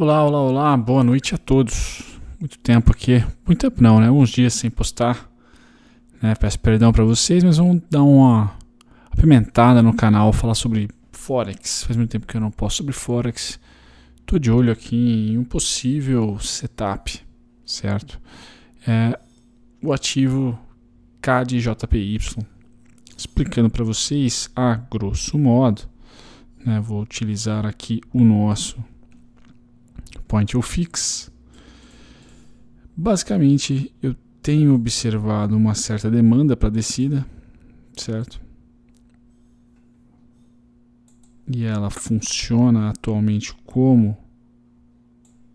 Olá, olá, olá, boa noite a todos. Muito tempo aqui, muito tempo não, né? Uns dias sem postar. Né? Peço perdão para vocês, mas vamos dar uma apimentada no canal, falar sobre Forex. Faz muito tempo que eu não posto sobre Forex. Tô de olho aqui em um possível setup, certo? É, o ativo KDJPY. Explicando para vocês a grosso modo, né? vou utilizar aqui o nosso Point ou Fix. Basicamente, eu tenho observado uma certa demanda para descida, certo? E ela funciona atualmente como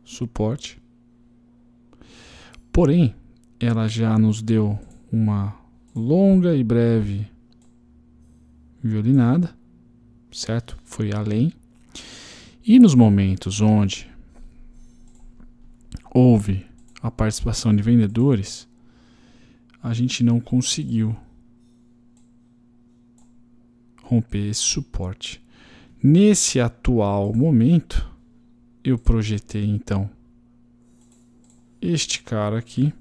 suporte. Porém, ela já nos deu uma longa e breve violinada, certo? Foi além. E nos momentos onde houve a participação de vendedores, a gente não conseguiu romper esse suporte. Nesse atual momento, eu projetei então este cara aqui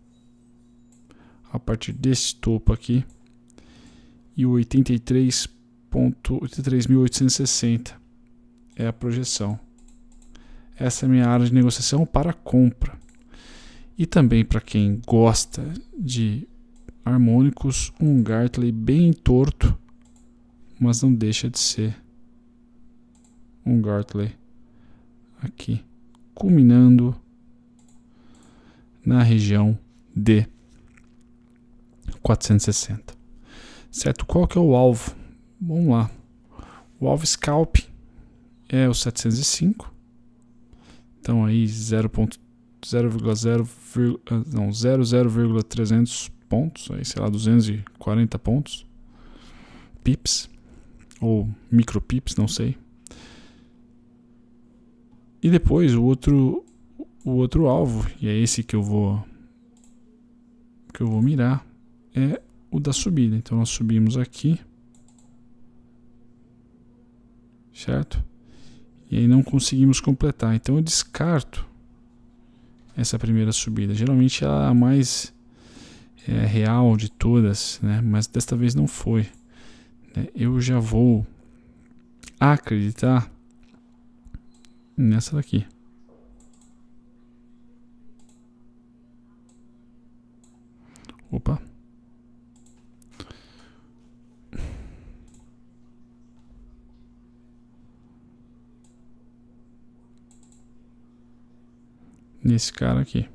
a partir desse topo aqui e 83.83860 é a projeção. Essa é a minha área de negociação para compra. E também para quem gosta de harmônicos, um Gartley bem torto, mas não deixa de ser um Gartley aqui, culminando na região de 460. Certo? Qual que é o alvo? Vamos lá. O alvo scalp é o 705. Então aí 0.3 0,0 ah, não 0,300 pontos, aí sei lá 240 pontos pips ou micropips, não sei. E depois o outro o outro alvo, e é esse que eu vou que eu vou mirar, é o da subida. Então nós subimos aqui. Certo? E aí não conseguimos completar. Então eu descarto essa primeira subida. Geralmente ela é a mais é, real de todas, né? mas desta vez não foi. Né? Eu já vou acreditar nessa daqui. Opa. nesse cara aqui,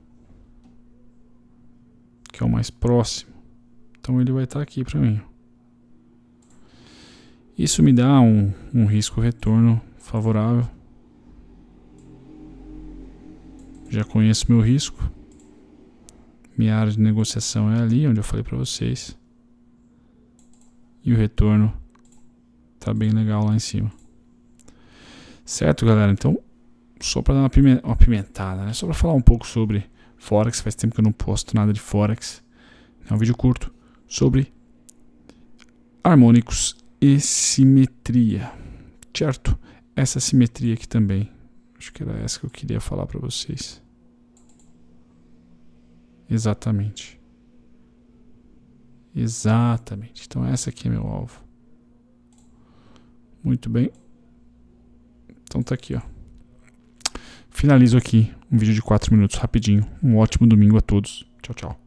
que é o mais próximo. Então ele vai estar tá aqui para mim. Isso me dá um, um risco retorno favorável. Já conheço meu risco. Minha área de negociação é ali, onde eu falei para vocês. E o retorno tá bem legal lá em cima. Certo, galera? Então, só para dar uma pimentada, né? Só para falar um pouco sobre Forex. Faz tempo que eu não posto nada de Forex. É um vídeo curto sobre harmônicos e simetria, certo? Essa simetria aqui também. Acho que era essa que eu queria falar para vocês. Exatamente. Exatamente. Então essa aqui é meu alvo. Muito bem. Então tá aqui, ó finalizo aqui um vídeo de 4 minutos rapidinho. Um ótimo domingo a todos. Tchau, tchau.